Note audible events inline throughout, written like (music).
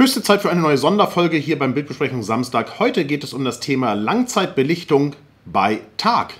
Höchste Zeit für eine neue Sonderfolge hier beim Bildbesprechung Samstag. Heute geht es um das Thema Langzeitbelichtung bei Tag.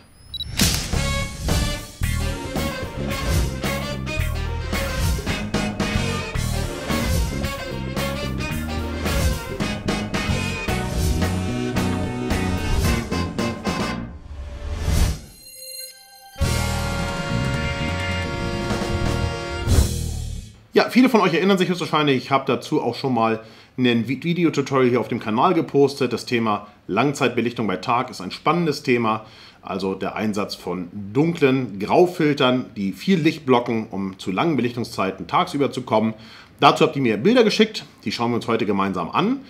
Ja, viele von euch erinnern sich wahrscheinlich, ich habe dazu auch schon mal ein Videotutorial hier auf dem Kanal gepostet. Das Thema Langzeitbelichtung bei Tag ist ein spannendes Thema. Also der Einsatz von dunklen Graufiltern, die viel Licht blocken, um zu langen Belichtungszeiten tagsüber zu kommen. Dazu habt ihr mir Bilder geschickt, die schauen wir uns heute gemeinsam an.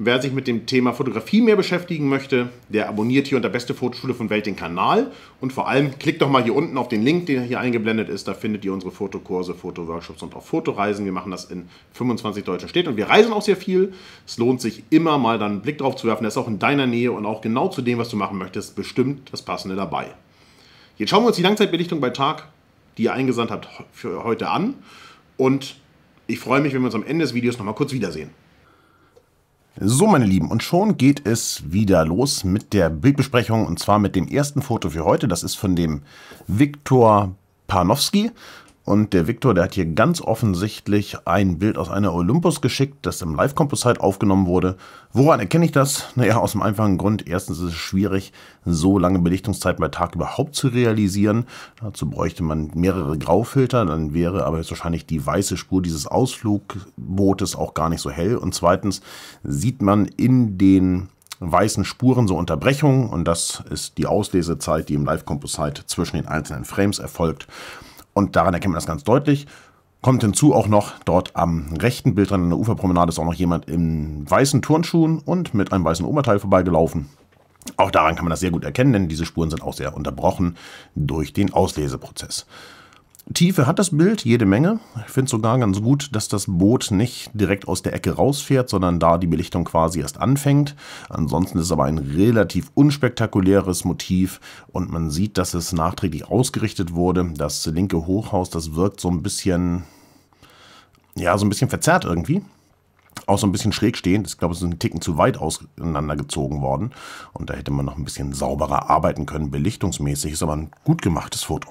Wer sich mit dem Thema Fotografie mehr beschäftigen möchte, der abonniert hier unter Beste Fotoschule von Welt den Kanal. Und vor allem klickt doch mal hier unten auf den Link, der hier eingeblendet ist. Da findet ihr unsere Fotokurse, Fotoworkshops und auch Fotoreisen. Wir machen das in 25 deutschen Städten und wir reisen auch sehr viel. Es lohnt sich immer mal dann einen Blick drauf zu werfen. Das ist auch in deiner Nähe und auch genau zu dem, was du machen möchtest, bestimmt das Passende dabei. Jetzt schauen wir uns die Langzeitbelichtung bei Tag, die ihr eingesandt habt, für heute an. Und ich freue mich, wenn wir uns am Ende des Videos nochmal kurz wiedersehen. So, meine Lieben, und schon geht es wieder los mit der Bildbesprechung und zwar mit dem ersten Foto für heute. Das ist von dem Viktor Panofsky. Und der Viktor, der hat hier ganz offensichtlich ein Bild aus einer Olympus geschickt, das im Live-Composite aufgenommen wurde. Woran erkenne ich das? Naja, aus dem einfachen Grund. Erstens ist es schwierig, so lange Belichtungszeit bei Tag überhaupt zu realisieren. Dazu bräuchte man mehrere Graufilter, dann wäre aber jetzt wahrscheinlich die weiße Spur dieses Ausflugbootes auch gar nicht so hell. Und zweitens sieht man in den weißen Spuren so Unterbrechungen und das ist die Auslesezeit, die im Live-Composite zwischen den einzelnen Frames erfolgt. Und daran erkennt man das ganz deutlich. Kommt hinzu auch noch, dort am rechten Bildrand an der Uferpromenade ist auch noch jemand in weißen Turnschuhen und mit einem weißen Oberteil vorbeigelaufen. Auch daran kann man das sehr gut erkennen, denn diese Spuren sind auch sehr unterbrochen durch den Ausleseprozess. Tiefe hat das Bild, jede Menge. Ich finde es sogar ganz gut, dass das Boot nicht direkt aus der Ecke rausfährt, sondern da die Belichtung quasi erst anfängt. Ansonsten ist es aber ein relativ unspektakuläres Motiv und man sieht, dass es nachträglich ausgerichtet wurde. Das linke Hochhaus, das wirkt so ein bisschen, ja, so ein bisschen verzerrt irgendwie auch so ein bisschen schräg stehend. Ich glaube, es ist ein Ticken zu weit auseinandergezogen worden. Und da hätte man noch ein bisschen sauberer arbeiten können. Belichtungsmäßig ist aber ein gut gemachtes Foto.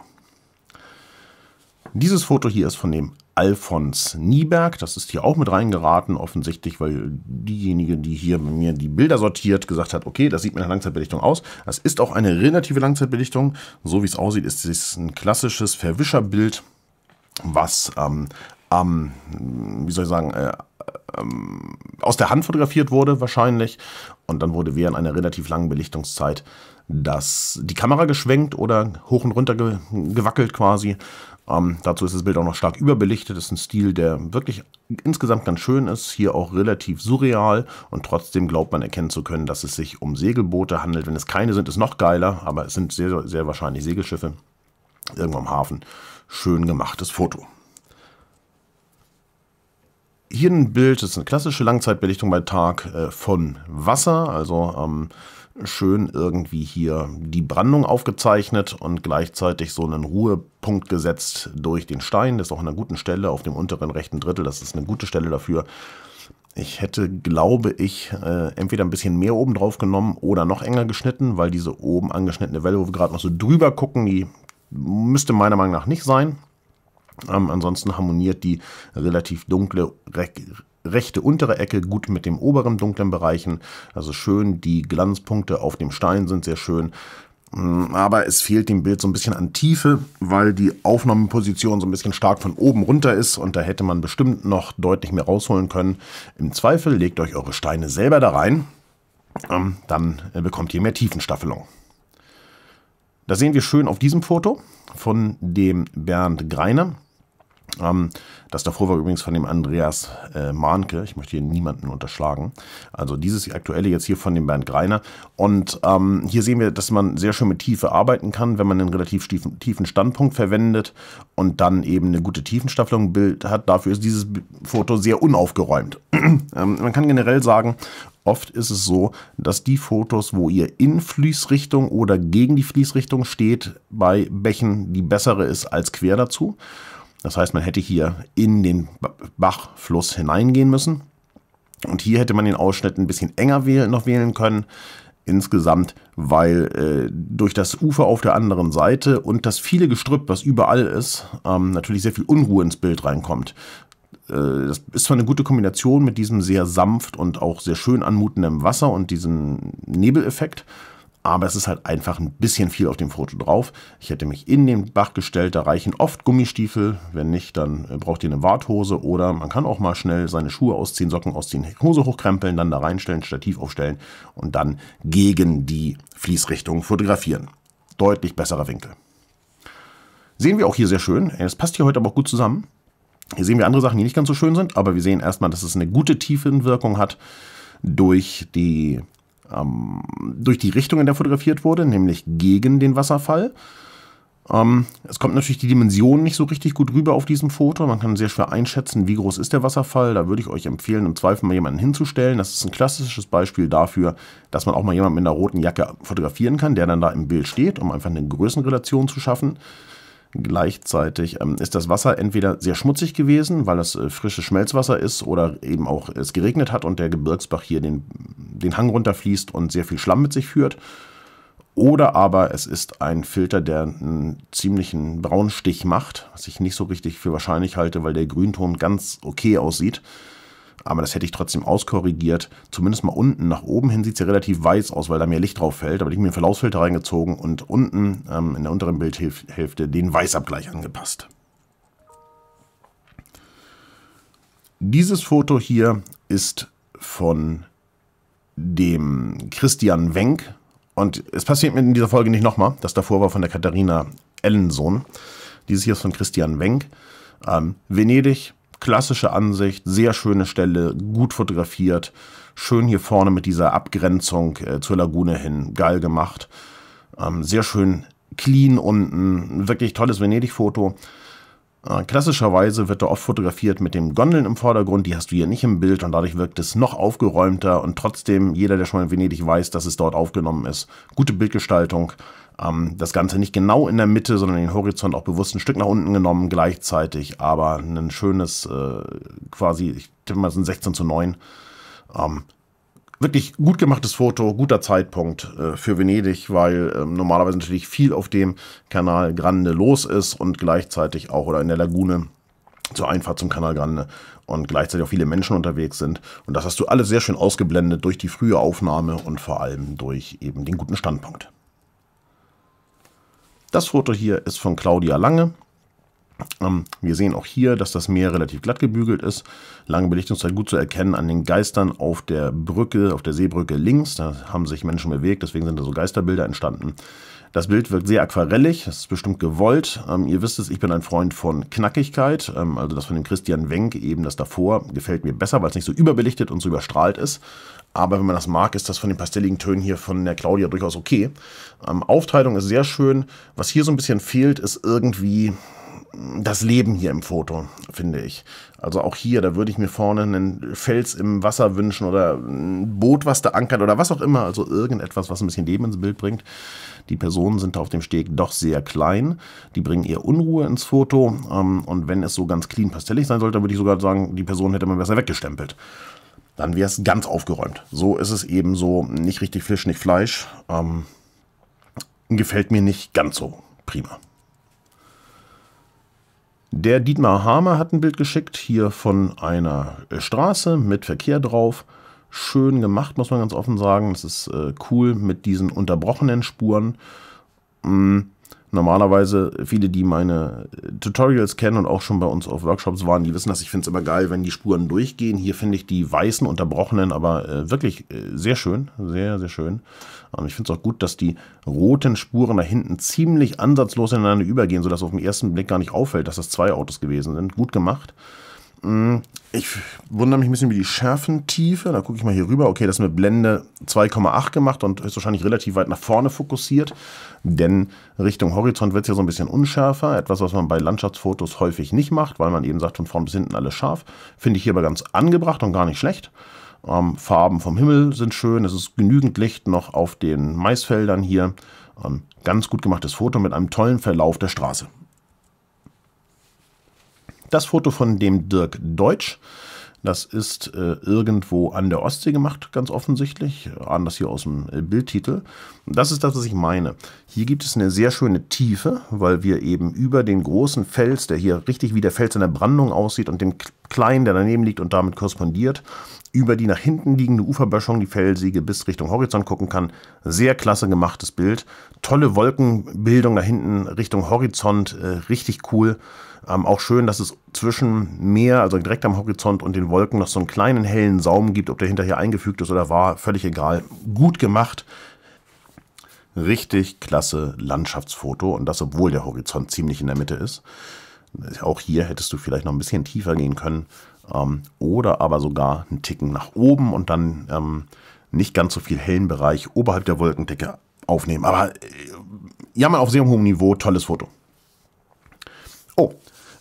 Dieses Foto hier ist von dem Alfons Nieberg. Das ist hier auch mit reingeraten, offensichtlich, weil diejenige, die hier mir die Bilder sortiert, gesagt hat, okay, das sieht mit einer Langzeitbelichtung aus. Das ist auch eine relative Langzeitbelichtung. So wie es aussieht, ist es ein klassisches Verwischerbild, was ähm, am, ähm, ähm, wie soll ich sagen, äh, ähm, aus der Hand fotografiert wurde wahrscheinlich. Und dann wurde während einer relativ langen Belichtungszeit das, die Kamera geschwenkt oder hoch und runter ge gewackelt quasi ähm, dazu ist das Bild auch noch stark überbelichtet. Das ist ein Stil, der wirklich insgesamt ganz schön ist, hier auch relativ surreal und trotzdem glaubt man erkennen zu können, dass es sich um Segelboote handelt. Wenn es keine sind, ist noch geiler, aber es sind sehr, sehr wahrscheinlich Segelschiffe irgendwo am Hafen. Schön gemachtes Foto. Hier ein Bild, das ist eine klassische Langzeitbelichtung bei Tag äh, von Wasser, also ähm, schön irgendwie hier die Brandung aufgezeichnet und gleichzeitig so einen Ruhepunkt gesetzt durch den Stein. Das ist auch an einer guten Stelle auf dem unteren rechten Drittel. Das ist eine gute Stelle dafür. Ich hätte, glaube ich, äh, entweder ein bisschen mehr oben drauf genommen oder noch enger geschnitten, weil diese oben angeschnittene Welle, wo wir gerade noch so drüber gucken, die müsste meiner Meinung nach nicht sein. Ähm, ansonsten harmoniert die relativ dunkle, rechte untere Ecke gut mit dem oberen dunklen Bereichen. Also schön, die Glanzpunkte auf dem Stein sind sehr schön. Mm, aber es fehlt dem Bild so ein bisschen an Tiefe, weil die Aufnahmeposition so ein bisschen stark von oben runter ist und da hätte man bestimmt noch deutlich mehr rausholen können. Im Zweifel legt euch eure Steine selber da rein, ähm, dann äh, bekommt ihr mehr Tiefenstaffelung. Das sehen wir schön auf diesem Foto von dem Bernd Greiner. Ähm, das davor war übrigens von dem Andreas äh, Mahnke. Ich möchte hier niemanden unterschlagen. Also dieses aktuelle jetzt hier von dem Bernd Greiner. Und ähm, hier sehen wir, dass man sehr schön mit Tiefe arbeiten kann, wenn man einen relativ tiefen, Standpunkt verwendet und dann eben eine gute Tiefenstaffelung Bild hat. Dafür ist dieses Foto sehr unaufgeräumt. (clears throat) ähm, man kann generell sagen, Oft ist es so, dass die Fotos, wo ihr in Fließrichtung oder gegen die Fließrichtung steht, bei Bächen die bessere ist als quer dazu. Das heißt, man hätte hier in den Bachfluss hineingehen müssen. Und hier hätte man den Ausschnitt ein bisschen enger noch wählen können insgesamt, weil äh, durch das Ufer auf der anderen Seite und das viele Gestrüpp, was überall ist, ähm, natürlich sehr viel Unruhe ins Bild reinkommt. Äh, das ist zwar eine gute Kombination mit diesem sehr sanft und auch sehr schön anmutenden Wasser und diesem Nebeleffekt, aber es ist halt einfach ein bisschen viel auf dem Foto drauf. Ich hätte mich in den Bach gestellt, da reichen oft Gummistiefel. Wenn nicht, dann äh, braucht ihr eine Warthose oder man kann auch mal schnell seine Schuhe ausziehen, Socken ausziehen, Hose hochkrempeln, dann da reinstellen, Stativ aufstellen und dann gegen die Fließrichtung fotografieren. Deutlich besserer Winkel. Sehen wir auch hier sehr schön. Es passt hier heute aber auch gut zusammen. Hier sehen wir andere Sachen, die nicht ganz so schön sind, aber wir sehen erstmal, dass es eine gute Tiefenwirkung hat durch die ähm, durch die Richtung, in der fotografiert wurde, nämlich gegen den Wasserfall. Ähm, es kommt natürlich die Dimension nicht so richtig gut rüber auf diesem Foto. Man kann sehr schwer einschätzen, wie groß ist der Wasserfall. Da würde ich euch empfehlen, im Zweifel mal jemanden hinzustellen. Das ist ein klassisches Beispiel dafür, dass man auch mal jemanden mit einer roten Jacke fotografieren kann, der dann da im Bild steht, um einfach eine Größenrelation zu schaffen. Gleichzeitig ähm, ist das Wasser entweder sehr schmutzig gewesen, weil es äh, frisches Schmelzwasser ist oder eben auch es geregnet hat und der Gebirgsbach hier den, den Hang runterfließt und sehr viel Schlamm mit sich führt. Oder aber es ist ein Filter, der einen ziemlichen Braunstich macht, was ich nicht so richtig für wahrscheinlich halte, weil der Grünton ganz okay aussieht aber das hätte ich trotzdem auskorrigiert. Zumindest mal unten. Nach oben hin sieht es ja relativ weiß aus, weil da mehr Licht drauf fällt. Aber ich habe mir einen Verlaufsfilter reingezogen und unten ähm, in der unteren Bildhälfte den Weißabgleich angepasst. Dieses Foto hier ist von dem Christian Wenk. Und es passiert mir in dieser Folge nicht nochmal. Das davor war von der Katharina Ellensohn. Dieses hier ist von Christian Wenk. Ähm, Venedig, klassische Ansicht, sehr schöne Stelle, gut fotografiert, schön hier vorne mit dieser Abgrenzung äh, zur Lagune hin, geil gemacht. Ähm, sehr schön clean unten, wirklich tolles Venedig-Foto. Äh, klassischerweise wird da oft fotografiert mit dem Gondeln im Vordergrund, die hast du hier nicht im Bild und dadurch wirkt es noch aufgeräumter und trotzdem jeder, der schon mal in Venedig weiß, dass es dort aufgenommen ist. Gute Bildgestaltung, ähm, das Ganze nicht genau in der Mitte, sondern den Horizont auch bewusst ein Stück nach unten genommen gleichzeitig, aber ein schönes, äh, quasi, ich tippe mal so ein 16 zu 9 wirklich gut gemachtes Foto, guter Zeitpunkt äh, für Venedig, weil äh, normalerweise natürlich viel auf dem Kanal Grande los ist und gleichzeitig auch oder in der Lagune zur Einfahrt zum Kanal Grande und gleichzeitig auch viele Menschen unterwegs sind. Und das hast du alles sehr schön ausgeblendet durch die frühe Aufnahme und vor allem durch eben den guten Standpunkt. Das Foto hier ist von Claudia Lange ähm, wir sehen auch hier, dass das Meer relativ glatt gebügelt ist. Lange Belichtungszeit gut zu erkennen an den Geistern auf der Brücke, auf der Seebrücke links. Da haben sich Menschen bewegt, deswegen sind da so Geisterbilder entstanden. Das Bild wirkt sehr aquarellig, das ist bestimmt gewollt. Ähm, ihr wisst es, ich bin ein Freund von Knackigkeit, ähm, also das von dem Christian Wenk, eben das davor, gefällt mir besser, weil es nicht so überbelichtet und so überstrahlt ist. Aber wenn man das mag, ist das von den pastelligen Tönen hier von der Claudia durchaus okay. Ähm, Aufteilung ist sehr schön. Was hier so ein bisschen fehlt, ist irgendwie das Leben hier im Foto, finde ich. Also auch hier, da würde ich mir vorne einen Fels im Wasser wünschen oder ein Boot, was da ankert oder was auch immer. Also irgendetwas, was ein bisschen Leben ins Bild bringt. Die Personen sind da auf dem Steg doch sehr klein. Die bringen eher Unruhe ins Foto. Ähm, und wenn es so ganz clean pastellig sein sollte, würde ich sogar sagen, die Person hätte man besser weggestempelt. Dann wäre es ganz aufgeräumt. So ist es eben so. Nicht richtig Fisch, nicht Fleisch. Ähm, gefällt mir nicht ganz so prima. Der Dietmar Hamer hat ein Bild geschickt, hier von einer äh, Straße mit Verkehr drauf. Schön gemacht, muss man ganz offen sagen. Das ist äh, cool mit diesen unterbrochenen Spuren. Mm normalerweise viele, die meine äh, Tutorials kennen und auch schon bei uns auf Workshops waren, die wissen das. Ich finde es immer geil, wenn die Spuren durchgehen. Hier finde ich die weißen, unterbrochenen, aber äh, wirklich äh, sehr schön. Sehr, sehr schön. Ähm, ich finde es auch gut, dass die roten Spuren da hinten ziemlich ansatzlos ineinander übergehen, sodass auf den ersten Blick gar nicht auffällt, dass das zwei Autos gewesen sind. Gut gemacht. Mm, ich wundere mich ein bisschen über die Schärfentiefe. Da gucke ich mal hier rüber. Okay, das ist mit Blende 2,8 gemacht und ist wahrscheinlich relativ weit nach vorne fokussiert. Denn Richtung Horizont wird es ja so ein bisschen unschärfer. Etwas, was man bei Landschaftsfotos häufig nicht macht, weil man eben sagt, von vorn bis hinten alles scharf. Finde ich hier aber ganz angebracht und gar nicht schlecht. Ähm, Farben vom Himmel sind schön. Es ist genügend Licht noch auf den Maisfeldern hier. Ein ähm, ganz gut gemachtes Foto mit einem tollen Verlauf der Straße. Das Foto von dem Dirk Deutsch. Das ist äh, irgendwo an der Ostsee gemacht, ganz offensichtlich. Anders hier aus dem äh, Bildtitel. Das ist das, was ich meine. Hier gibt es eine sehr schöne Tiefe, weil wir eben über den großen Fels, der hier richtig wie der Fels in der Brandung aussieht, und dem kleinen, der daneben liegt und damit korrespondiert, über die nach hinten liegende Uferböschung, die felsige, bis Richtung Horizont gucken kann. Sehr klasse gemachtes Bild. Tolle Wolkenbildung da hinten Richtung Horizont. Äh, richtig cool. Ähm, auch schön, dass es zwischen Meer, also direkt am Horizont und den Wolken noch so einen kleinen hellen Saum gibt, ob der hinterher eingefügt ist oder war, völlig egal. Gut gemacht. Richtig klasse Landschaftsfoto und das, obwohl der Horizont ziemlich in der Mitte ist. Auch hier hättest du vielleicht noch ein bisschen tiefer gehen können ähm, oder aber sogar einen Ticken nach oben und dann ähm, nicht ganz so viel hellen Bereich oberhalb der Wolkendecke aufnehmen. Aber äh, ja, mal auf sehr hohem Niveau, tolles Foto.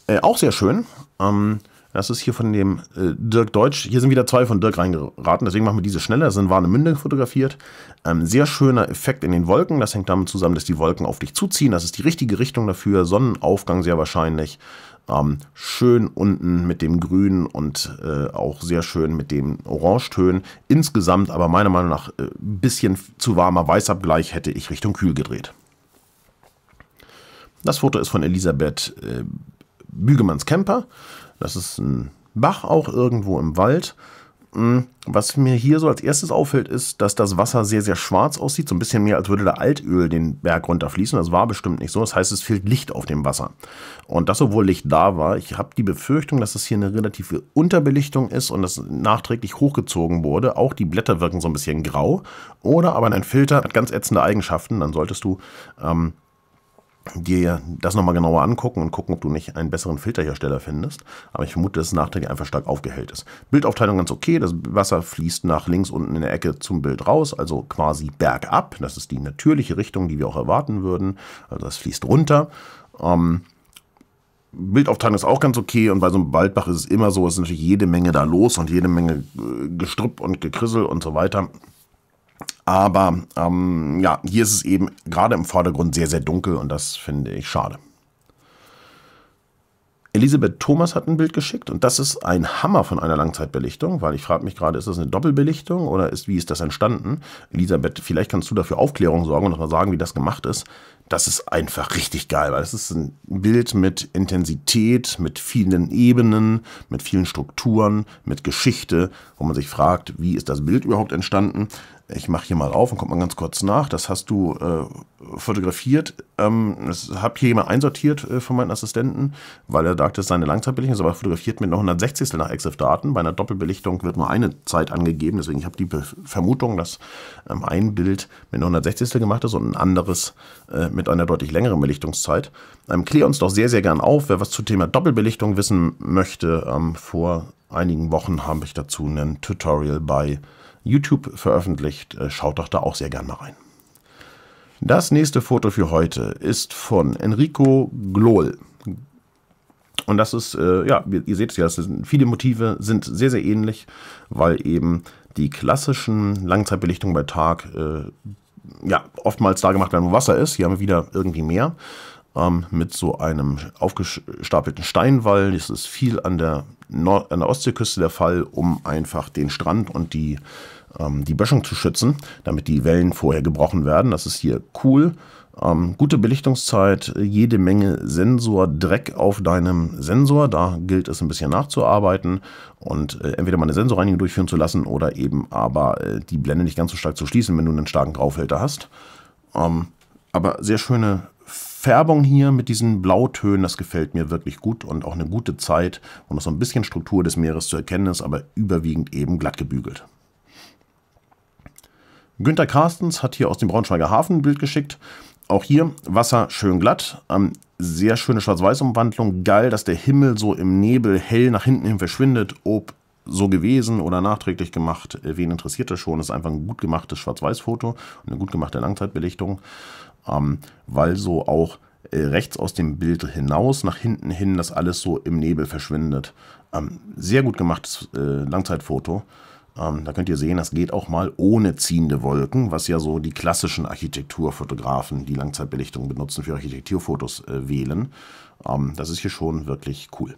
Äh, auch sehr schön. Ähm, das ist hier von dem äh, Dirk Deutsch. Hier sind wieder zwei von Dirk reingeraten, deswegen machen wir diese schneller. Das sind Warnemünde fotografiert. Ähm, sehr schöner Effekt in den Wolken. Das hängt damit zusammen, dass die Wolken auf dich zuziehen. Das ist die richtige Richtung dafür. Sonnenaufgang sehr wahrscheinlich. Ähm, schön unten mit dem Grün und äh, auch sehr schön mit dem Orangetönen. Insgesamt aber meiner Meinung nach ein äh, bisschen zu warmer Weißabgleich hätte ich Richtung Kühl gedreht. Das Foto ist von Elisabeth äh, Bügemanns Camper. Das ist ein Bach auch irgendwo im Wald. Mm, was mir hier so als erstes auffällt, ist, dass das Wasser sehr, sehr schwarz aussieht. So ein bisschen mehr, als würde da Altöl den Berg runterfließen. Das war bestimmt nicht so. Das heißt, es fehlt Licht auf dem Wasser. Und das, obwohl Licht da war. Ich habe die Befürchtung, dass das hier eine relative Unterbelichtung ist und das nachträglich hochgezogen wurde. Auch die Blätter wirken so ein bisschen grau. Oder aber ein Filter hat ganz ätzende Eigenschaften. Dann solltest du ähm, dir das nochmal genauer angucken und gucken, ob du nicht einen besseren Filterhersteller findest. Aber ich vermute, dass es nachträglich einfach stark aufgehellt ist. Bildaufteilung ganz okay. Das Wasser fließt nach links unten in der Ecke zum Bild raus, also quasi bergab. Das ist die natürliche Richtung, die wir auch erwarten würden. Also das fließt runter. Ähm, Bildaufteilung ist auch ganz okay und bei so einem Waldbach ist es immer so, es ist natürlich jede Menge da los und jede Menge äh, Gestrüpp und Gekrissel und so weiter. Aber ähm, ja, hier ist es eben gerade im Vordergrund sehr, sehr dunkel und das finde ich schade. Elisabeth Thomas hat ein Bild geschickt und das ist ein Hammer von einer Langzeitbelichtung, weil ich frage mich gerade, ist das eine Doppelbelichtung oder ist, wie ist das entstanden? Elisabeth, vielleicht kannst du dafür Aufklärung sorgen und mal sagen, wie das gemacht ist. Das ist einfach richtig geil, weil es ist ein Bild mit Intensität, mit vielen Ebenen, mit vielen Strukturen, mit Geschichte, wo man sich fragt, wie ist das Bild überhaupt entstanden? ich mache hier mal auf und guck mal ganz kurz nach. Das hast du äh, fotografiert. Ähm, das habe hier jemand einsortiert äh, von meinen Assistenten, weil er sagt, das ist seine Langzeitbelichtung, ist aber fotografiert mit einer 160. nach EXIF-Daten. Bei einer Doppelbelichtung wird nur eine Zeit angegeben. Deswegen habe ich habe die Be Vermutung, dass ähm, ein Bild mit einer 160. gemacht ist und ein anderes äh, mit einer deutlich längeren Belichtungszeit. Ähm, klär uns doch sehr, sehr gern auf, wer was zum Thema Doppelbelichtung wissen möchte. Ähm, vor einigen Wochen habe ich dazu ein Tutorial bei YouTube veröffentlicht. Äh, schaut doch da auch sehr gern mal rein. Das nächste Foto für heute ist von Enrico Glohl. Und das ist, äh, ja, ihr seht es ja, viele Motive sind sehr, sehr ähnlich, weil eben die klassischen Langzeitbelichtungen bei Tag äh, ja, oftmals da gemacht werden, wo Wasser ist. Hier haben wir wieder irgendwie mehr ähm, mit so einem aufgestapelten Steinwall. Das ist viel an der, Nord an der Ostseeküste der Fall, um einfach den Strand und die, ähm, die Böschung zu schützen, damit die Wellen vorher gebrochen werden. Das ist hier cool. Ähm, gute Belichtungszeit, jede Menge Sensordreck auf deinem Sensor. Da gilt es ein bisschen nachzuarbeiten und äh, entweder mal eine Sensorreinigung durchführen zu lassen oder eben aber äh, die Blende nicht ganz so stark zu schließen, wenn du einen starken Graufilter hast. Ähm, aber sehr schöne Färbung hier mit diesen Blautönen, das gefällt mir wirklich gut und auch eine gute Zeit und noch so ein bisschen Struktur des Meeres zu erkennen ist, aber überwiegend eben glatt gebügelt. Günter Carstens hat hier aus dem Braunschweiger Hafen ein Bild geschickt. Auch hier Wasser schön glatt, ähm, sehr schöne Schwarz-Weiß-Umwandlung. Geil, dass der Himmel so im Nebel hell nach hinten hin verschwindet. Ob so gewesen oder nachträglich gemacht, wen interessiert das schon? Das ist einfach ein gut gemachtes Schwarz-Weiß-Foto und eine gut gemachte Langzeitbelichtung ähm, weil so auch äh, rechts aus dem Bild hinaus, nach hinten hin, das alles so im Nebel verschwindet. Ähm, sehr gut gemachtes äh, Langzeitfoto. Ähm, da könnt ihr sehen, das geht auch mal ohne ziehende Wolken, was ja so die klassischen Architekturfotografen, die Langzeitbelichtung benutzen für Architekturfotos, äh, wählen. Ähm, das ist hier schon wirklich cool.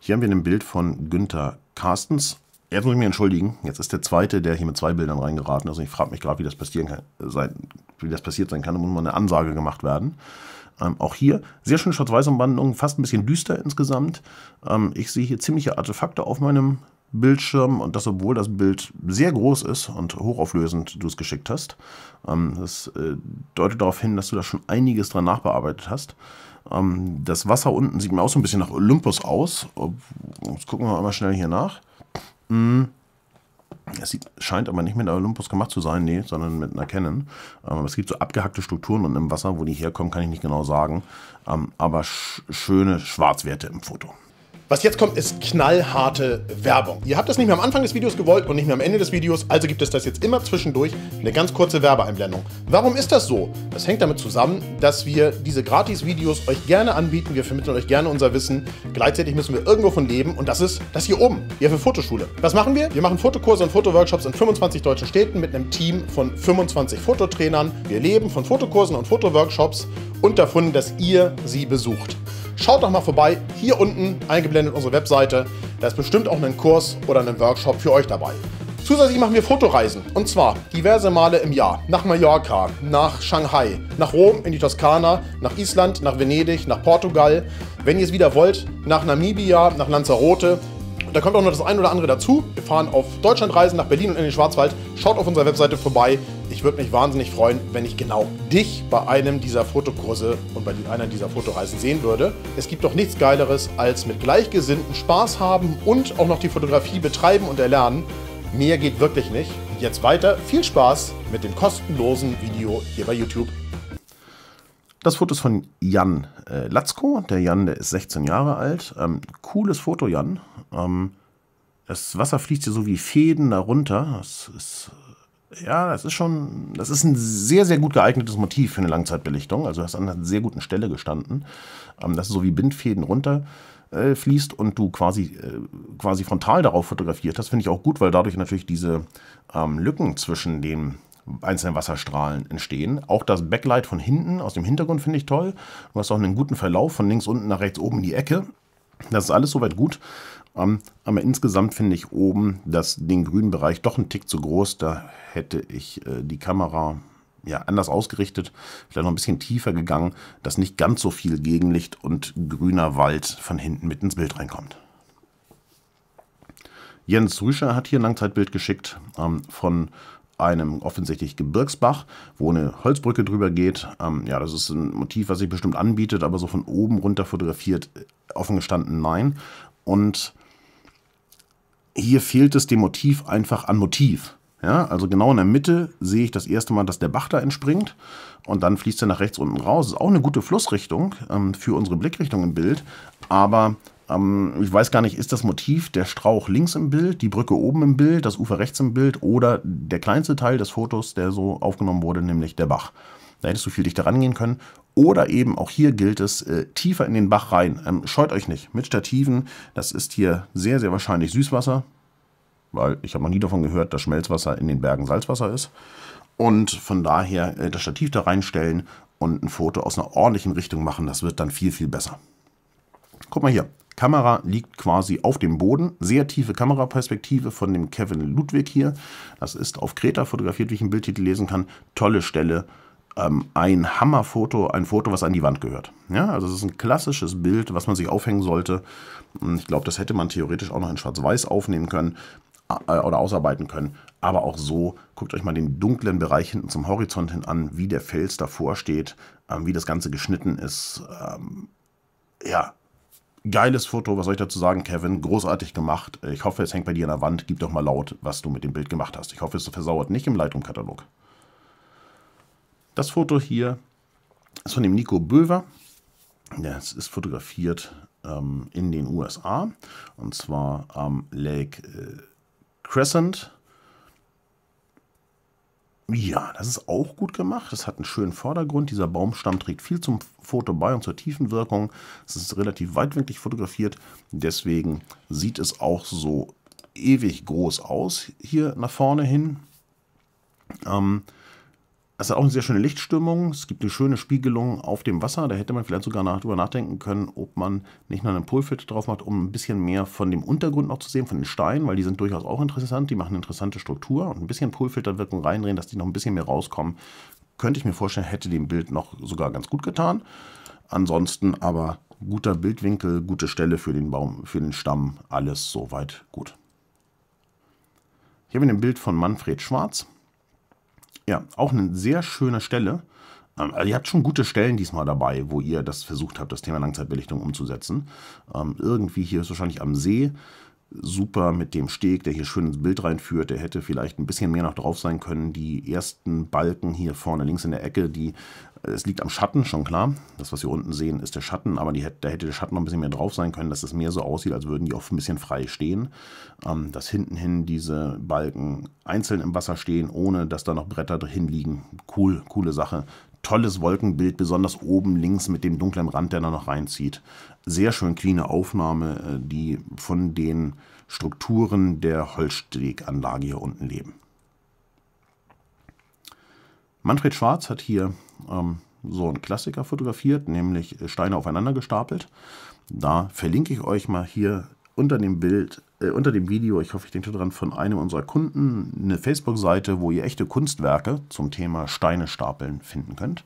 Hier haben wir ein Bild von Günther Carstens, Jetzt muss ich mich entschuldigen. Jetzt ist der zweite, der hier mit zwei Bildern reingeraten ist. Und ich frage mich gerade, wie das passieren kann, sein, wie das passiert sein kann. Da muss mal eine Ansage gemacht werden. Ähm, auch hier sehr schöne Schwarz-Weiß-Umwandlung, fast ein bisschen düster insgesamt. Ähm, ich sehe hier ziemliche Artefakte auf meinem Bildschirm und das, obwohl das Bild sehr groß ist und hochauflösend du es geschickt hast. Ähm, das äh, deutet darauf hin, dass du da schon einiges dran nachbearbeitet hast. Ähm, das Wasser unten sieht mir auch so ein bisschen nach Olympus aus. Jetzt gucken wir mal schnell hier nach. Mh, es sieht, scheint aber nicht mit einer Olympus gemacht zu sein, nee, sondern mit einer Canon. Ähm, es gibt so abgehackte Strukturen und im Wasser, wo die herkommen, kann ich nicht genau sagen. Ähm, aber sch schöne Schwarzwerte im Foto. Was jetzt kommt, ist knallharte Werbung. Ihr habt das nicht mehr am Anfang des Videos gewollt und nicht mehr am Ende des Videos, also gibt es das jetzt immer zwischendurch, eine ganz kurze Werbeeinblendung. Warum ist das so? Das hängt damit zusammen, dass wir diese Gratis-Videos euch gerne anbieten, wir vermitteln euch gerne unser Wissen, gleichzeitig müssen wir irgendwo von leben und das ist das hier oben, hier für Fotoschule. Was machen wir? Wir machen Fotokurse und Fotoworkshops in 25 deutschen Städten mit einem Team von 25 Fototrainern. Wir leben von Fotokursen und Fotoworkshops und davon, dass ihr sie besucht. Schaut doch mal vorbei, hier unten eingeblendet unsere Webseite. Da ist bestimmt auch ein Kurs oder ein Workshop für euch dabei. Zusätzlich machen wir Fotoreisen und zwar diverse Male im Jahr. Nach Mallorca, nach Shanghai, nach Rom, in die Toskana, nach Island, nach Venedig, nach Portugal. Wenn ihr es wieder wollt, nach Namibia, nach Lanzarote, und Da kommt auch noch das ein oder andere dazu. Wir fahren auf Deutschlandreisen nach Berlin und in den Schwarzwald. Schaut auf unserer Webseite vorbei. Ich würde mich wahnsinnig freuen, wenn ich genau dich bei einem dieser Fotokurse und bei einer dieser Fotoreisen sehen würde. Es gibt doch nichts Geileres, als mit Gleichgesinnten Spaß haben und auch noch die Fotografie betreiben und erlernen. Mehr geht wirklich nicht. Jetzt weiter. Viel Spaß mit dem kostenlosen Video hier bei YouTube. Das Foto ist von Jan äh, Latzko. Der Jan, der ist 16 Jahre alt. Ähm, cooles Foto, Jan. Ähm, das Wasser fließt hier so wie Fäden darunter. Das ist, äh, ja, das ist schon, das ist ein sehr, sehr gut geeignetes Motiv für eine Langzeitbelichtung. Also, das ist an einer sehr guten Stelle gestanden. Ähm, das ist so wie Bindfäden runter äh, fließt und du quasi, äh, quasi frontal darauf fotografiert hast, finde ich auch gut, weil dadurch natürlich diese ähm, Lücken zwischen dem einzelne Wasserstrahlen entstehen. Auch das Backlight von hinten, aus dem Hintergrund, finde ich toll. Du hast auch einen guten Verlauf von links unten nach rechts oben in die Ecke. Das ist alles soweit gut. Ähm, aber insgesamt finde ich oben das, den grünen Bereich doch einen Tick zu groß. Da hätte ich äh, die Kamera ja, anders ausgerichtet, vielleicht noch ein bisschen tiefer gegangen, dass nicht ganz so viel Gegenlicht und grüner Wald von hinten mit ins Bild reinkommt. Jens Rüscher hat hier ein Langzeitbild geschickt ähm, von einem offensichtlich Gebirgsbach, wo eine Holzbrücke drüber geht. Ähm, ja, das ist ein Motiv, was sich bestimmt anbietet, aber so von oben runter fotografiert, äh, offen gestanden, nein. Und hier fehlt es dem Motiv einfach an Motiv. Ja, also genau in der Mitte sehe ich das erste Mal, dass der Bach da entspringt und dann fließt er nach rechts unten raus. Ist auch eine gute Flussrichtung ähm, für unsere Blickrichtung im Bild, aber ähm, ich weiß gar nicht, ist das Motiv der Strauch links im Bild, die Brücke oben im Bild, das Ufer rechts im Bild oder der kleinste Teil des Fotos, der so aufgenommen wurde, nämlich der Bach. Da hättest du viel dichter rangehen können. Oder eben auch hier gilt es, äh, tiefer in den Bach rein. Ähm, scheut euch nicht mit Stativen. Das ist hier sehr, sehr wahrscheinlich Süßwasser, weil ich habe noch nie davon gehört, dass Schmelzwasser in den Bergen Salzwasser ist. Und von daher äh, das Stativ da reinstellen und ein Foto aus einer ordentlichen Richtung machen. Das wird dann viel, viel besser. Guck mal hier. Kamera liegt quasi auf dem Boden. Sehr tiefe Kameraperspektive von dem Kevin Ludwig hier. Das ist auf Kreta fotografiert, wie ich im Bildtitel lesen kann. Tolle Stelle. Ähm, ein Hammerfoto, ein Foto, was an die Wand gehört. Ja, also es ist ein klassisches Bild, was man sich aufhängen sollte. Ich glaube, das hätte man theoretisch auch noch in Schwarz-Weiß aufnehmen können äh, oder ausarbeiten können. Aber auch so, guckt euch mal den dunklen Bereich hinten zum Horizont hin an, wie der Fels davor steht, ähm, wie das Ganze geschnitten ist. Ähm, ja, Geiles Foto, was soll ich dazu sagen, Kevin? Großartig gemacht. Ich hoffe, es hängt bei dir an der Wand. Gib doch mal laut, was du mit dem Bild gemacht hast. Ich hoffe, es versauert nicht im Lightroom-Katalog. Das Foto hier ist von dem Nico Böwer. Das ist fotografiert ähm, in den USA und zwar am Lake äh, Crescent ja, das ist auch gut gemacht. Es hat einen schönen Vordergrund. Dieser Baumstamm trägt viel zum Foto bei und zur tiefen Wirkung. Es ist relativ weitwinklig fotografiert. Deswegen sieht es auch so ewig groß aus hier nach vorne hin. Ähm, es hat auch eine sehr schöne Lichtstimmung. Es gibt eine schöne Spiegelung auf dem Wasser. Da hätte man vielleicht sogar nach, drüber nachdenken können, ob man nicht noch einen Pullfilter drauf macht, um ein bisschen mehr von dem Untergrund noch zu sehen, von den Steinen, weil die sind durchaus auch interessant. Die machen eine interessante Struktur und ein bisschen Pullfilterwirkung reindrehen, dass die noch ein bisschen mehr rauskommen. Könnte ich mir vorstellen, hätte dem Bild noch sogar ganz gut getan. Ansonsten aber guter Bildwinkel, gute Stelle für den Baum, für den Stamm, alles soweit gut. Hier haben wir ein Bild von Manfred Schwarz. Ja, auch eine sehr schöne Stelle. Ähm, also ihr habt schon gute Stellen diesmal dabei, wo ihr das versucht habt, das Thema Langzeitbelichtung umzusetzen. Ähm, irgendwie hier ist wahrscheinlich am See super mit dem Steg, der hier schön ins Bild reinführt. Der hätte vielleicht ein bisschen mehr noch drauf sein können. Die ersten Balken hier vorne links in der Ecke, die es liegt am Schatten, schon klar. Das, was wir unten sehen, ist der Schatten, aber die, da hätte der Schatten noch ein bisschen mehr drauf sein können, dass es mehr so aussieht, als würden die auch ein bisschen frei stehen. Ähm, dass hinten hin diese Balken einzeln im Wasser stehen, ohne dass da noch Bretter drin liegen. Cool, coole Sache tolles Wolkenbild, besonders oben links mit dem dunklen Rand, der da noch reinzieht sehr schön cleane Aufnahme, äh, die von den Strukturen der Holzsteganlage hier unten leben. Manfred Schwarz hat hier ähm, so einen Klassiker fotografiert, nämlich äh, Steine aufeinander gestapelt. Da verlinke ich euch mal hier unter dem Bild, äh, unter dem Video, ich hoffe, ich denke dran, von einem unserer Kunden eine Facebook-Seite, wo ihr echte Kunstwerke zum Thema Steine stapeln finden könnt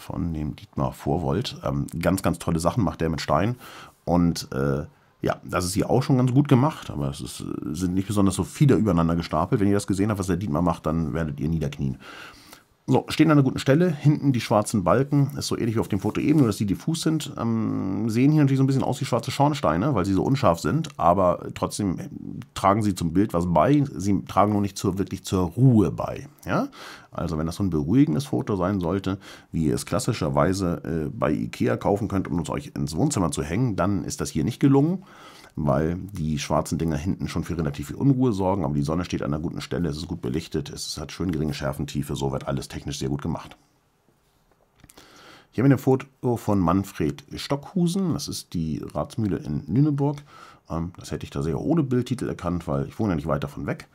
von dem Dietmar Vorwold. Ähm, ganz, ganz tolle Sachen macht der mit Stein. Und äh, ja, das ist hier auch schon ganz gut gemacht, aber es ist, sind nicht besonders so viele übereinander gestapelt. Wenn ihr das gesehen habt, was der Dietmar macht, dann werdet ihr niederknien. So, stehen an einer guten Stelle, hinten die schwarzen Balken, ist so ähnlich wie auf dem Foto eben, nur dass die diffus sind. Ähm, sehen hier natürlich so ein bisschen aus wie schwarze Schornsteine, weil sie so unscharf sind, aber trotzdem äh, tragen sie zum Bild was bei, sie tragen nur nicht zur, wirklich zur Ruhe bei. Ja? Also wenn das so ein beruhigendes Foto sein sollte, wie ihr es klassischerweise äh, bei Ikea kaufen könnt, um es euch ins Wohnzimmer zu hängen, dann ist das hier nicht gelungen weil die schwarzen Dinger hinten schon für relativ viel Unruhe sorgen, aber die Sonne steht an einer guten Stelle, es ist gut belichtet, es hat schön geringe Schärfentiefe, so wird alles technisch sehr gut gemacht. Hier haben wir ein Foto von Manfred Stockhusen, das ist die Ratsmühle in Lüneburg. Ähm, das hätte ich da sehr ohne Bildtitel erkannt, weil ich wohne ja nicht weit davon weg.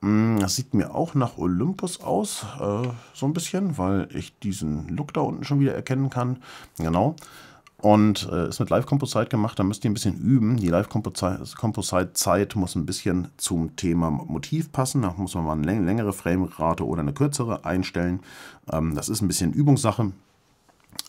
Mm, das sieht mir auch nach Olympus aus, äh, so ein bisschen, weil ich diesen Look da unten schon wieder erkennen kann. Genau und äh, ist mit Live Composite gemacht. Da müsst ihr ein bisschen üben. Die Live Composite Zeit muss ein bisschen zum Thema Motiv passen. Da muss man mal eine längere Framerate oder eine kürzere einstellen. Ähm, das ist ein bisschen Übungssache,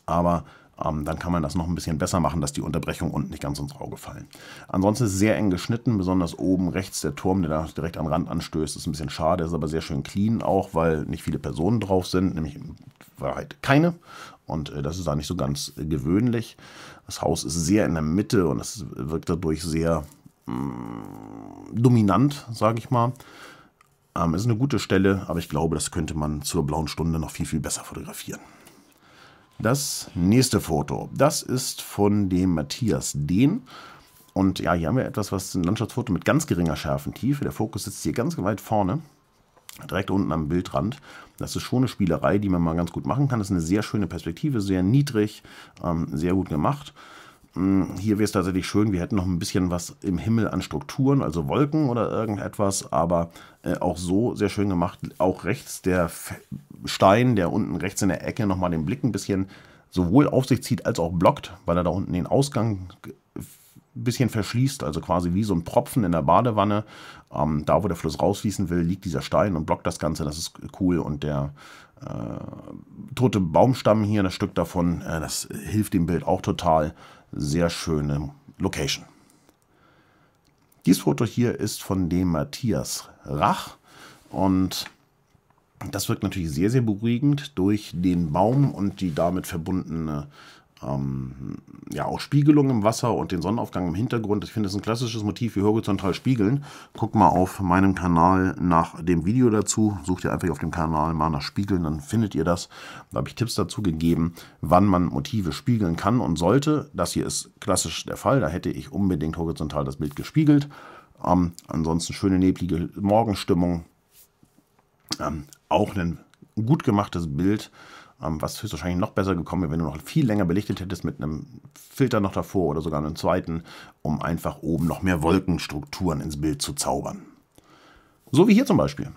aber ähm, dann kann man das noch ein bisschen besser machen, dass die Unterbrechungen unten nicht ganz ins Auge fallen. Ansonsten ist es sehr eng geschnitten, besonders oben rechts der Turm, der da direkt am Rand anstößt, ist ein bisschen schade, ist aber sehr schön clean auch, weil nicht viele Personen drauf sind, nämlich in Wahrheit keine. Und äh, das ist da nicht so ganz äh, gewöhnlich. Das Haus ist sehr in der Mitte und es wirkt dadurch sehr mh, mm, dominant, sage ich mal. Ähm, ist eine gute Stelle, aber ich glaube, das könnte man zur blauen Stunde noch viel, viel besser fotografieren. Das nächste Foto, das ist von dem Matthias Dehn. Und ja, hier haben wir etwas, was ein Landschaftsfoto mit ganz geringer Schärfentiefe. Der Fokus sitzt hier ganz weit vorne, direkt unten am Bildrand. Das ist schon eine Spielerei, die man mal ganz gut machen kann. Das ist eine sehr schöne Perspektive, sehr niedrig, ähm, sehr gut gemacht. Hm, hier wäre es tatsächlich schön, wir hätten noch ein bisschen was im Himmel an Strukturen, also Wolken oder irgendetwas, aber äh, auch so sehr schön gemacht. Auch rechts der Stein, der unten rechts in der Ecke nochmal den Blick ein bisschen sowohl auf sich zieht als auch blockt, weil er da unten den Ausgang ein bisschen verschließt, also quasi wie so ein Propfen in der Badewanne. Ähm, da, wo der Fluss rausfließen will, liegt dieser Stein und blockt das Ganze, das ist cool und der äh, tote Baumstamm hier, das Stück davon, äh, das hilft dem Bild auch total sehr schöne Location. Dieses Foto hier ist von dem Matthias Rach und das wirkt natürlich sehr, sehr beruhigend durch den Baum und die damit verbundene ähm, ja, auch Spiegelung im Wasser und den Sonnenaufgang im Hintergrund. Ich finde es ein klassisches Motiv für horizontal spiegeln. Guck mal auf meinem Kanal nach dem Video dazu. Sucht ihr einfach auf dem Kanal mal nach Spiegeln, dann findet ihr das. Da habe ich Tipps dazu gegeben, wann man Motive spiegeln kann und sollte. Das hier ist klassisch der Fall. Da hätte ich unbedingt horizontal das Bild gespiegelt. Ähm, ansonsten schöne neblige Morgenstimmung. Ähm, auch ein gut gemachtes Bild ähm, was höchstwahrscheinlich noch besser gekommen wäre, wenn du noch viel länger belichtet hättest mit einem Filter noch davor oder sogar einem zweiten, um einfach oben noch mehr Wolkenstrukturen ins Bild zu zaubern. So wie hier zum Beispiel.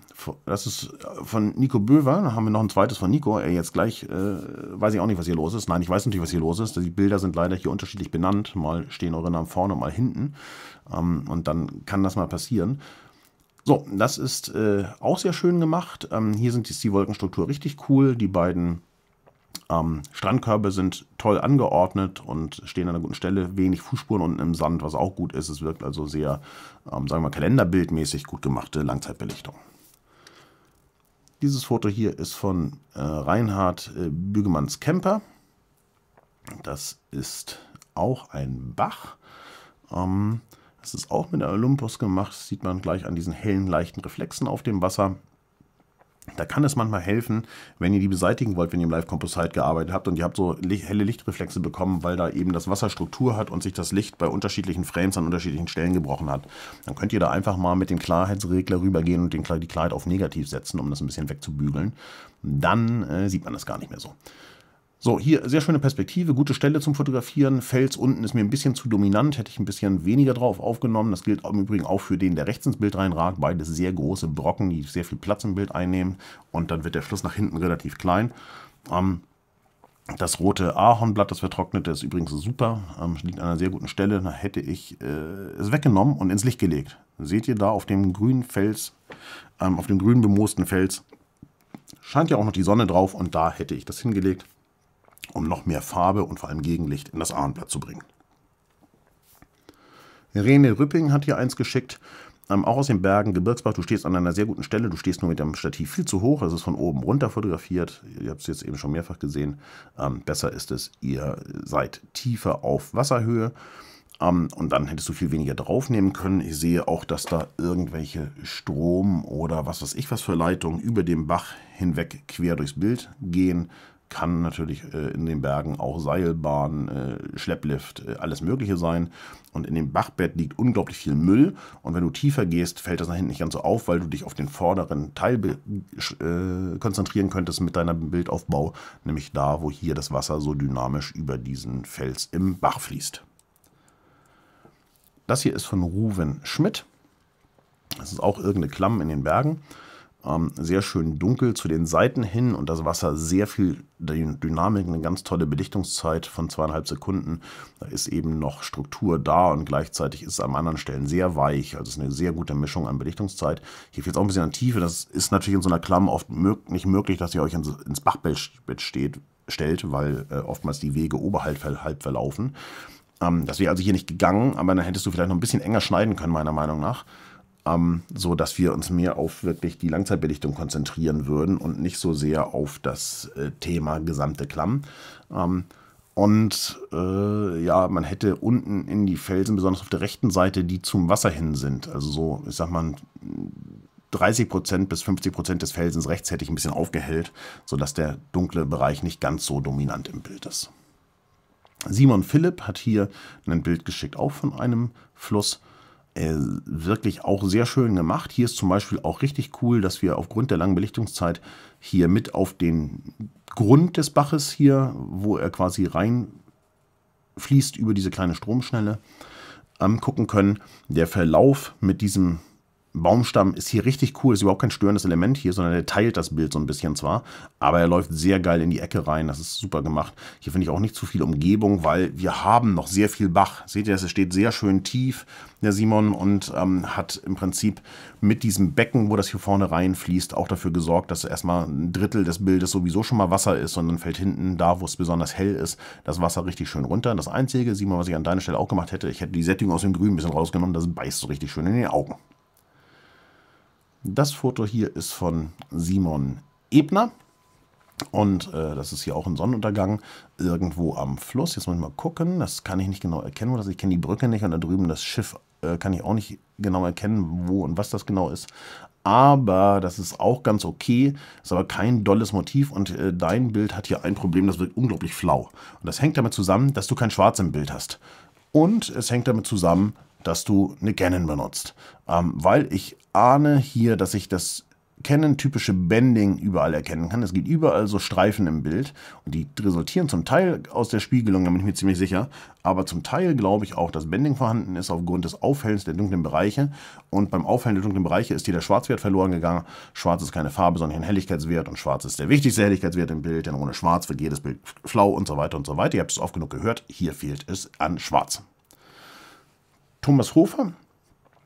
Das ist äh, von Nico Böwer. Da haben wir noch ein zweites von Nico. Er äh, jetzt gleich, äh, weiß ich auch nicht, was hier los ist. Nein, ich weiß natürlich, was hier los ist. Die Bilder sind leider hier unterschiedlich benannt. Mal stehen eure Namen vorne, mal hinten. Ähm, und dann kann das mal passieren. So, das ist äh, auch sehr schön gemacht. Ähm, hier sind die, die Wolkenstruktur richtig cool. Die beiden ähm, Strandkörbe sind toll angeordnet und stehen an einer guten Stelle, wenig Fußspuren unten im Sand, was auch gut ist. Es wirkt also sehr, ähm, sagen wir mal, kalenderbildmäßig gut gemachte Langzeitbelichtung. Dieses Foto hier ist von äh, Reinhard äh, Bügemanns Camper. Das ist auch ein Bach. Ähm, das ist auch mit der Olympus gemacht, das sieht man gleich an diesen hellen, leichten Reflexen auf dem Wasser. Da kann es manchmal helfen, wenn ihr die beseitigen wollt, wenn ihr im Live Composite halt gearbeitet habt und ihr habt so helle Lichtreflexe bekommen, weil da eben das Wasser Struktur hat und sich das Licht bei unterschiedlichen Frames an unterschiedlichen Stellen gebrochen hat. Dann könnt ihr da einfach mal mit dem Klarheitsregler rübergehen und den, die Klarheit auf negativ setzen, um das ein bisschen wegzubügeln. Dann äh, sieht man das gar nicht mehr so. So, hier sehr schöne Perspektive, gute Stelle zum Fotografieren. Fels unten ist mir ein bisschen zu dominant, hätte ich ein bisschen weniger drauf aufgenommen. Das gilt im Übrigen auch für den, der rechts ins Bild reinragt. Beide sehr große Brocken, die sehr viel Platz im Bild einnehmen. Und dann wird der Schluss nach hinten relativ klein. Ähm, das rote Ahornblatt, das vertrocknete, ist übrigens super, ähm, liegt an einer sehr guten Stelle. Da hätte ich äh, es weggenommen und ins Licht gelegt. Seht ihr da auf dem grünen Fels, ähm, auf dem grün bemoosten Fels, scheint ja auch noch die Sonne drauf und da hätte ich das hingelegt um noch mehr Farbe und vor allem Gegenlicht in das Ahrenblatt zu bringen. Rene Rüpping hat hier eins geschickt, ähm, auch aus den Bergen, Gebirgsbach, du stehst an einer sehr guten Stelle, du stehst nur mit dem Stativ viel zu hoch, das ist von oben runter fotografiert, ihr habt es jetzt eben schon mehrfach gesehen, ähm, besser ist es, ihr seid tiefer auf Wasserhöhe ähm, und dann hättest du viel weniger draufnehmen können. Ich sehe auch, dass da irgendwelche Strom oder was weiß ich was für Leitungen über dem Bach hinweg quer durchs Bild gehen, kann natürlich äh, in den Bergen auch Seilbahn, äh, Schlepplift, äh, alles Mögliche sein. Und in dem Bachbett liegt unglaublich viel Müll. Und wenn du tiefer gehst, fällt das nach hinten nicht ganz so auf, weil du dich auf den vorderen Teil konzentrieren könntest mit deinem Bildaufbau, nämlich da, wo hier das Wasser so dynamisch über diesen Fels im Bach fließt. Das hier ist von Ruven Schmidt. Das ist auch irgendeine Klamm in den Bergen ähm, sehr schön dunkel zu den Seiten hin und das Wasser sehr viel Dynamik, eine ganz tolle Belichtungszeit von zweieinhalb Sekunden. Da ist eben noch Struktur da und gleichzeitig ist es an anderen Stellen sehr weich. Also es ist eine sehr gute Mischung an Belichtungszeit. Hier fehlt es auch ein bisschen an Tiefe. Das ist natürlich in so einer Klamm oft mög nicht möglich, dass ihr euch ins, ins Bachbett steht, stellt, weil äh, oftmals die Wege oberhalb halb verlaufen. Ähm, das wäre also hier nicht gegangen, aber dann hättest du vielleicht noch ein bisschen enger schneiden können, meiner Meinung nach ähm, so dass wir uns mehr auf wirklich die Langzeitbelichtung konzentrieren würden und nicht so sehr auf das äh, Thema gesamte Klamm. Ähm, und äh, ja, man hätte unten in die Felsen, besonders auf der rechten Seite, die zum Wasser hin sind. Also so, ich sag mal, 30% bis 50% des Felsens rechts hätte ich ein bisschen aufgehellt, sodass der dunkle Bereich nicht ganz so dominant im Bild ist. Simon Philipp hat hier ein Bild geschickt, auch von einem Fluss äh, wirklich auch sehr schön gemacht. Hier ist zum Beispiel auch richtig cool, dass wir aufgrund der langen Belichtungszeit hier mit auf den Grund des Baches hier, wo er quasi reinfließt über diese kleine Stromschnelle, ähm, gucken können. Der Verlauf mit diesem Baumstamm ist hier richtig cool, ist überhaupt kein störendes Element hier, sondern er teilt das Bild so ein bisschen zwar, aber er läuft sehr geil in die Ecke rein, das ist super gemacht. Hier finde ich auch nicht zu viel Umgebung, weil wir haben noch sehr viel Bach. Seht ihr es steht sehr schön tief, der Simon, und ähm, hat im Prinzip mit diesem Becken, wo das hier vorne reinfließt, auch dafür gesorgt, dass erstmal ein Drittel des Bildes sowieso schon mal Wasser ist und dann fällt hinten, da wo es besonders hell ist, das Wasser richtig schön runter. Das Einzige, Simon, was ich an deiner Stelle auch gemacht hätte, ich hätte die Sättigung aus dem Grün ein bisschen rausgenommen, das beißt so richtig schön in den Augen. Das Foto hier ist von Simon Ebner. Und äh, das ist hier auch ein Sonnenuntergang irgendwo am Fluss. Jetzt muss ich mal gucken. Das kann ich nicht genau erkennen, wo Ich kenne die Brücke nicht und da drüben das Schiff äh, kann ich auch nicht genau erkennen, wo und was das genau ist. Aber das ist auch ganz okay. Ist aber kein dolles Motiv und äh, dein Bild hat hier ein Problem, das wird unglaublich flau. Und das hängt damit zusammen, dass du kein Schwarz im Bild hast. Und es hängt damit zusammen, dass du eine Canon benutzt. Ähm, weil ich ahne hier, dass ich das Canon-typische Bending überall erkennen kann. Es gibt überall so Streifen im Bild und die resultieren zum Teil aus der Spiegelung, da bin ich mir ziemlich sicher. Aber zum Teil glaube ich auch, dass Bending vorhanden ist aufgrund des Aufhellens der dunklen Bereiche. Und beim Aufhellen der dunklen Bereiche ist hier der Schwarzwert verloren gegangen. Schwarz ist keine Farbe, sondern ein Helligkeitswert und Schwarz ist der wichtigste Helligkeitswert im Bild, denn ohne Schwarz wird jedes Bild flau und so weiter und so weiter. Ihr habt es oft genug gehört, hier fehlt es an Schwarz. Thomas Hofer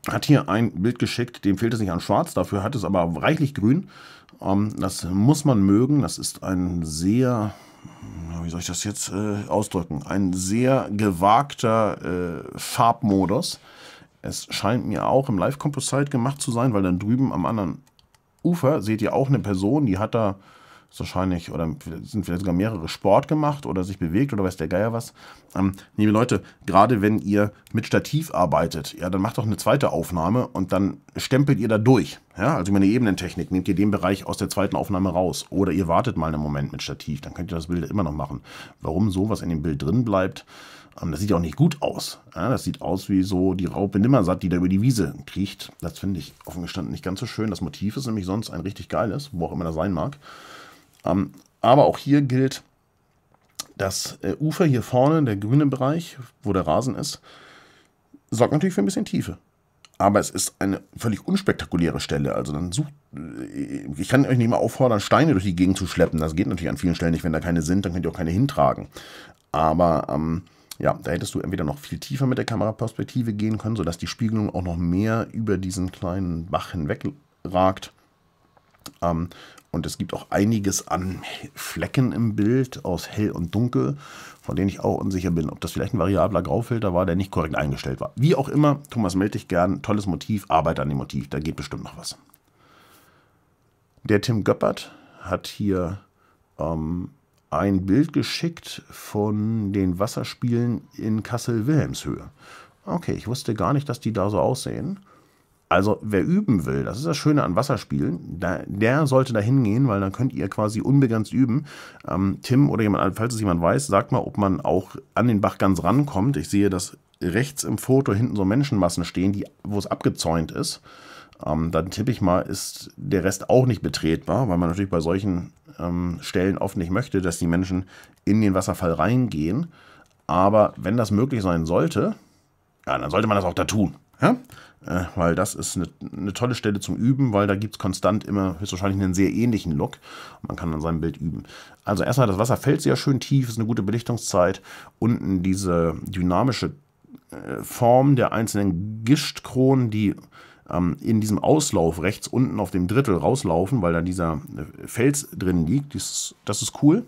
hat hier ein Bild geschickt, dem fehlt es nicht an Schwarz, dafür hat es aber reichlich Grün. Ähm, das muss man mögen, das ist ein sehr, wie soll ich das jetzt äh, ausdrücken, ein sehr gewagter äh, Farbmodus. Es scheint mir auch im Live-Composite gemacht zu sein, weil dann drüben am anderen Ufer seht ihr auch eine Person, die hat da ist wahrscheinlich, oder sind vielleicht sogar mehrere Sport gemacht oder sich bewegt oder weiß der Geier was. Ähm, liebe Leute, gerade wenn ihr mit Stativ arbeitet, ja, dann macht doch eine zweite Aufnahme und dann stempelt ihr da durch. Ja, also meine Ebenentechnik nehmt ihr den Bereich aus der zweiten Aufnahme raus. Oder ihr wartet mal einen Moment mit Stativ, dann könnt ihr das Bild immer noch machen. Warum sowas in dem Bild drin bleibt, ähm, das sieht ja auch nicht gut aus. das sieht aus wie so die Raupe Nimmersatt, die da über die Wiese kriecht. Das finde ich offen gestanden nicht ganz so schön. Das Motiv ist nämlich sonst ein richtig geiles, wo auch immer das sein mag. Ähm, aber auch hier gilt, das äh, Ufer hier vorne, der grüne Bereich, wo der Rasen ist, sorgt natürlich für ein bisschen Tiefe. Aber es ist eine völlig unspektakuläre Stelle. Also dann sucht. Äh, ich kann euch nicht mal auffordern, Steine durch die Gegend zu schleppen. Das geht natürlich an vielen Stellen nicht. Wenn da keine sind, dann könnt ihr auch keine hintragen. Aber ähm, ja, da hättest du entweder noch viel tiefer mit der Kameraperspektive gehen können, sodass die Spiegelung auch noch mehr über diesen kleinen Bach hinweg ragt. Ähm, und es gibt auch einiges an Flecken im Bild aus hell und dunkel, von denen ich auch unsicher bin, ob das vielleicht ein variabler Graufilter war, der nicht korrekt eingestellt war. Wie auch immer, Thomas, melde dich gern. Tolles Motiv, arbeite an dem Motiv, da geht bestimmt noch was. Der Tim Göppert hat hier ähm, ein Bild geschickt von den Wasserspielen in Kassel-Wilhelmshöhe. Okay, ich wusste gar nicht, dass die da so aussehen. Also wer üben will, das ist das Schöne an Wasserspielen, der sollte da hingehen, weil dann könnt ihr quasi unbegrenzt üben. Ähm, Tim oder jemand, also, falls es jemand weiß, sagt mal, ob man auch an den Bach ganz rankommt. Ich sehe, dass rechts im Foto hinten so Menschenmassen stehen, die, wo es abgezäunt ist. Ähm, dann tippe ich mal, ist der Rest auch nicht betretbar, weil man natürlich bei solchen ähm, Stellen oft nicht möchte, dass die Menschen in den Wasserfall reingehen. Aber wenn das möglich sein sollte, ja, dann sollte man das auch da tun. Ja? äh, weil das ist eine, eine, tolle Stelle zum Üben, weil da gibt es konstant immer höchstwahrscheinlich einen sehr ähnlichen Look. man kann an seinem Bild üben. Also erstmal, das Wasser fällt sehr schön tief, ist eine gute Belichtungszeit. Unten diese dynamische äh, Form der einzelnen Gischtkronen, die ähm, in diesem Auslauf rechts unten auf dem Drittel rauslaufen, weil da dieser äh, Fels drin liegt. Dies, das ist cool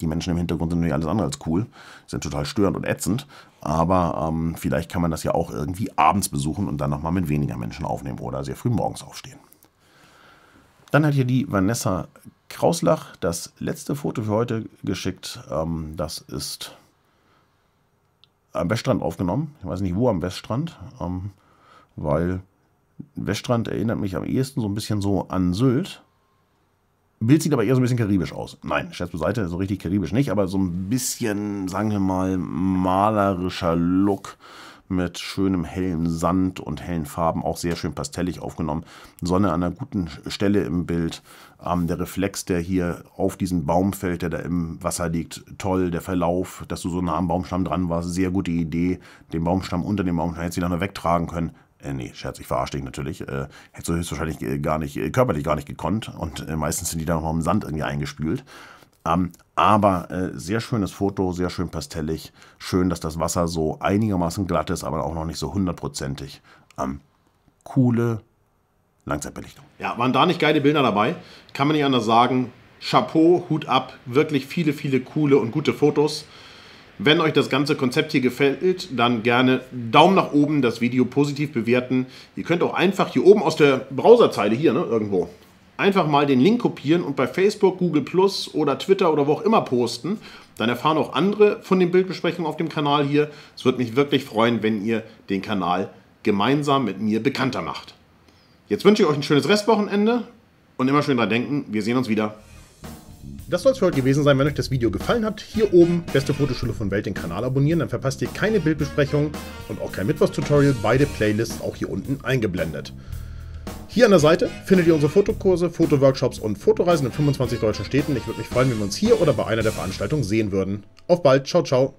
die Menschen im Hintergrund sind natürlich alles andere als cool, sind total störend und ätzend, aber ähm, vielleicht kann man das ja auch irgendwie abends besuchen und dann nochmal mit weniger Menschen aufnehmen oder sehr früh morgens aufstehen. Dann hat hier die Vanessa Krauslach das letzte Foto für heute geschickt. Ähm, das ist am Weststrand aufgenommen. Ich weiß nicht wo am Weststrand, ähm, weil Weststrand erinnert mich am ehesten so ein bisschen so an Sylt. Bild sieht aber eher so ein bisschen karibisch aus. Nein, Scherz beiseite, so richtig karibisch nicht, aber so ein bisschen, sagen wir mal, malerischer Look mit schönem hellen Sand und hellen Farben, auch sehr schön pastellig aufgenommen. Sonne an einer guten Stelle im Bild. Ähm, der Reflex, der hier auf diesen Baum fällt, der da im Wasser liegt, toll. Der Verlauf, dass du so nah am Baumstamm dran warst, sehr gute Idee. Den Baumstamm unter dem Baumstamm hättest du dann noch wegtragen können. Äh, nee, Scherz, ich verarsche dich natürlich. Äh, hättest du höchstwahrscheinlich äh, gar nicht, äh, körperlich gar nicht gekonnt. Und äh, meistens sind die dann nochmal im Sand irgendwie eingespült. Ähm, aber äh, sehr schönes Foto, sehr schön pastellig. Schön, dass das Wasser so einigermaßen glatt ist, aber auch noch nicht so hundertprozentig. Ähm, coole Langzeitbelichtung. Ja, waren da nicht geile Bilder dabei? Kann man nicht anders sagen. Chapeau, Hut ab, wirklich viele, viele coole und gute Fotos. Wenn euch das ganze Konzept hier gefällt, dann gerne Daumen nach oben, das Video positiv bewerten. Ihr könnt auch einfach hier oben aus der Browserzeile hier, ne, irgendwo, einfach mal den Link kopieren und bei Facebook, Google Plus oder Twitter oder wo auch immer posten. Dann erfahren auch andere von den Bildbesprechungen auf dem Kanal hier. Es würde mich wirklich freuen, wenn ihr den Kanal gemeinsam mit mir bekannter macht. Jetzt wünsche ich euch ein schönes Restwochenende und immer schön dran denken, wir sehen uns wieder. Das soll es für heute gewesen sein. Wenn euch das Video gefallen hat, hier oben Beste Fotoschule von Welt den Kanal abonnieren, dann verpasst ihr keine Bildbesprechung und auch kein Mittwochs-Tutorial. Beide Playlists auch hier unten eingeblendet. Hier an der Seite findet ihr unsere Fotokurse, Fotoworkshops und Fotoreisen in 25 deutschen Städten. Ich würde mich freuen, wenn wir uns hier oder bei einer der Veranstaltungen sehen würden. Auf bald, ciao, ciao.